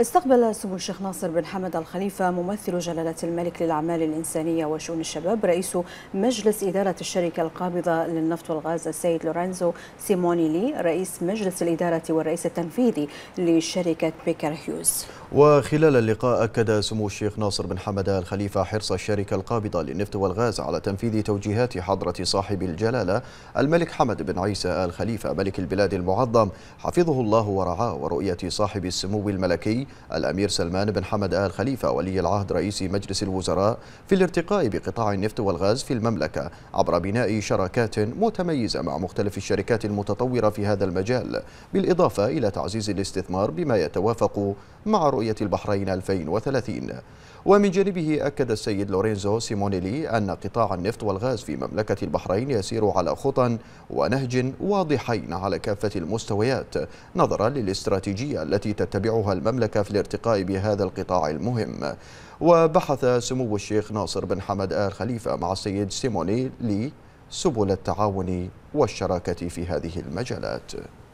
استقبل سمو الشيخ ناصر بن حمد الخليفة ممثل جلالة الملك للأعمال الإنسانية وشؤون الشباب رئيس مجلس إدارة الشركة القابضة للنفط والغاز السيد لورينزو سيموني لي رئيس مجلس الإدارة والرئيس التنفيذي لشركة بيكر هيوز وخلال اللقاء أكد سمو الشيخ ناصر بن حمد الخليفة حرص الشركة القابضة للنفط والغاز على تنفيذ توجيهات حضرة صاحب الجلالة الملك حمد بن عيسى آل خليفة ملك البلاد المعظم حفظه الله ورعاه ورؤية صاحب السمو الملكي الأمير سلمان بن حمد آل خليفة ولي العهد رئيس مجلس الوزراء في الارتقاء بقطاع النفط والغاز في المملكة عبر بناء شراكات متميزة مع مختلف الشركات المتطورة في هذا المجال بالإضافة إلى تعزيز الاستثمار بما يتوافق مع رؤية البحرين 2030 ومن جانبه أكد السيد لورينزو سيمونيلي أن قطاع النفط والغاز في مملكة البحرين يسير على خطى ونهج واضحين على كافة المستويات نظرا للاستراتيجية التي تتبعها المملكة المملكة في الارتقاء بهذا القطاع المهم وبحث سمو الشيخ ناصر بن حمد آل خليفة مع السيد سيموني لي سبل التعاون والشراكة في هذه المجالات